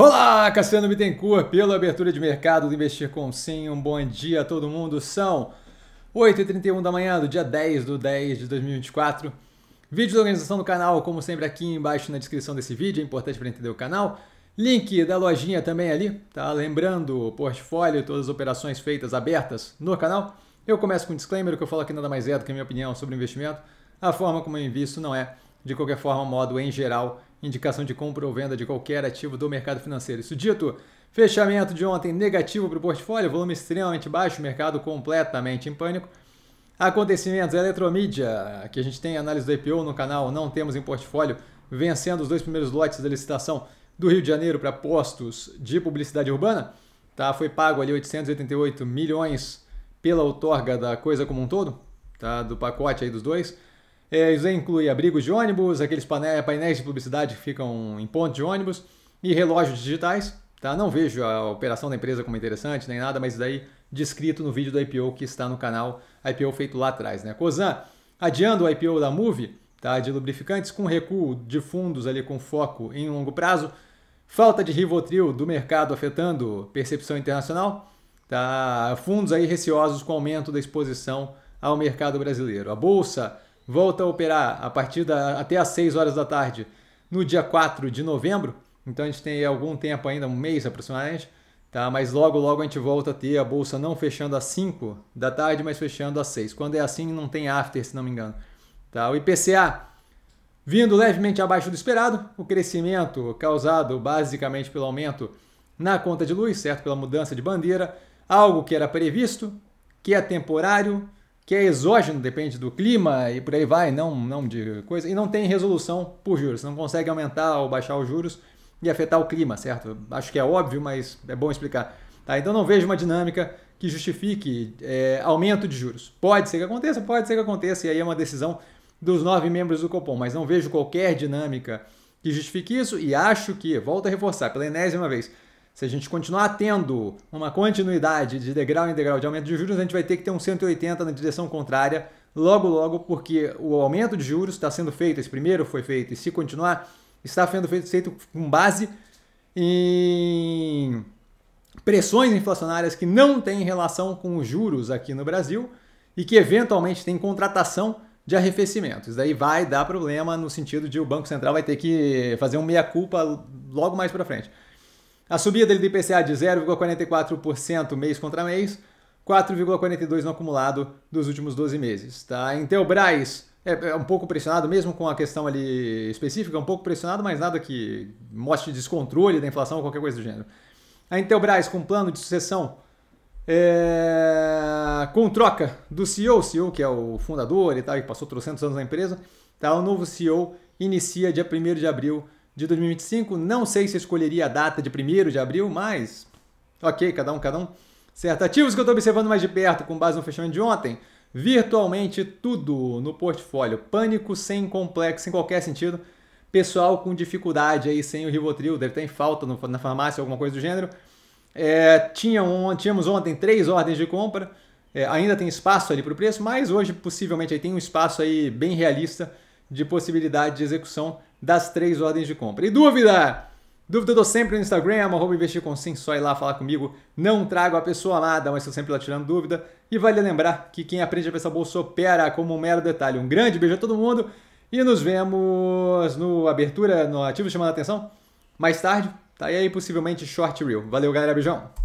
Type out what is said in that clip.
Olá, Cassiano Bittencourt, pela abertura de mercado do Investir com Sim. Um bom dia a todo mundo. São 8h31 da manhã do dia 10 do 10 de 2024. Vídeo de organização do canal, como sempre, aqui embaixo na descrição desse vídeo, é importante para entender o canal. Link da lojinha também ali, tá? Lembrando, o portfólio, todas as operações feitas abertas no canal. Eu começo com um disclaimer, o que eu falo aqui nada mais é do que a minha opinião sobre investimento. A forma como eu invisto não é, de qualquer forma, modo em geral, indicação de compra ou venda de qualquer ativo do mercado financeiro. Isso dito, fechamento de ontem negativo para o portfólio, volume extremamente baixo, mercado completamente em pânico. Acontecimentos, Eletromídia, que a gente tem análise do IPO no canal, não temos em portfólio, vencendo os dois primeiros lotes da licitação do Rio de Janeiro para postos de publicidade urbana. Tá? Foi pago ali 888 milhões pela outorga da coisa como um todo, tá? do pacote aí dos dois. É, isso inclui abrigos de ônibus, aqueles painéis de publicidade que ficam em pontos de ônibus e relógios digitais. Tá? Não vejo a operação da empresa como interessante nem nada, mas daí descrito no vídeo do IPO que está no canal IPO feito lá atrás. Né? Cosan, adiando o IPO da Move tá? de lubrificantes com recuo de fundos ali com foco em longo prazo, falta de Rivotril do mercado afetando percepção internacional, tá? fundos aí receosos com aumento da exposição ao mercado brasileiro. A Bolsa volta a operar a partir da até às 6 horas da tarde no dia 4 de novembro. Então a gente tem algum tempo ainda, um mês aproximadamente, tá? Mas logo logo a gente volta a ter a bolsa não fechando às 5 da tarde, mas fechando às 6. Quando é assim não tem after, se não me engano. Tá? O IPCA vindo levemente abaixo do esperado, o crescimento causado basicamente pelo aumento na conta de luz, certo? Pela mudança de bandeira, algo que era previsto, que é temporário, que é exógeno, depende do clima e por aí vai, não, não de coisa, e não tem resolução por juros, não consegue aumentar ou baixar os juros e afetar o clima, certo? Acho que é óbvio, mas é bom explicar. Tá? Então não vejo uma dinâmica que justifique é, aumento de juros. Pode ser que aconteça, pode ser que aconteça, e aí é uma decisão dos nove membros do Copom, mas não vejo qualquer dinâmica que justifique isso e acho que, volto a reforçar pela enésima vez, se a gente continuar tendo uma continuidade de degrau em degrau de aumento de juros, a gente vai ter que ter um 180 na direção contrária logo, logo, porque o aumento de juros está sendo feito, esse primeiro foi feito, e se continuar, está sendo feito, feito com base em pressões inflacionárias que não têm relação com os juros aqui no Brasil e que eventualmente têm contratação de arrefecimento. Isso daí vai dar problema no sentido de o Banco Central vai ter que fazer um meia-culpa logo mais para frente. A subida do IPCA de 0,44% mês contra mês, 4,42% no acumulado dos últimos 12 meses. Tá? Intelbras é, é, um pouco pressionado, mesmo com a questão ali específica, é um pouco pressionado, mas nada que mostre descontrole da inflação ou qualquer coisa do gênero. A Intelbras com plano de sucessão é, com troca do CEO, CEO que é o fundador e tal, que passou 300 anos na empresa, tá? o novo CEO inicia dia 1 de abril de 2025. Não sei se escolheria a data de 1 de abril, mas ok, cada um, cada um. Certo, ativos que eu estou observando mais de perto com base no fechamento de ontem. Virtualmente tudo no portfólio. Pânico sem complexo, em qualquer sentido. Pessoal com dificuldade aí sem o Rivotril, deve ter em falta no, na farmácia, alguma coisa do gênero. É, tinha um, tínhamos ontem três ordens de compra. É, ainda tem espaço ali para o preço, mas hoje possivelmente aí tem um espaço aí bem realista de possibilidade de execução das três ordens de compra. E dúvida? Dúvida eu dou sempre no Instagram, arroba investir com sim, só ir lá falar comigo. Não trago a pessoa nada, mas estou sempre lá tirando dúvida. E vale lembrar que quem aprende a pensar bolsa opera como um mero detalhe. Um grande beijo a todo mundo e nos vemos no Abertura, no Ativo Chamando a Atenção, mais tarde. Tá e aí possivelmente short reel. Valeu, galera, beijão!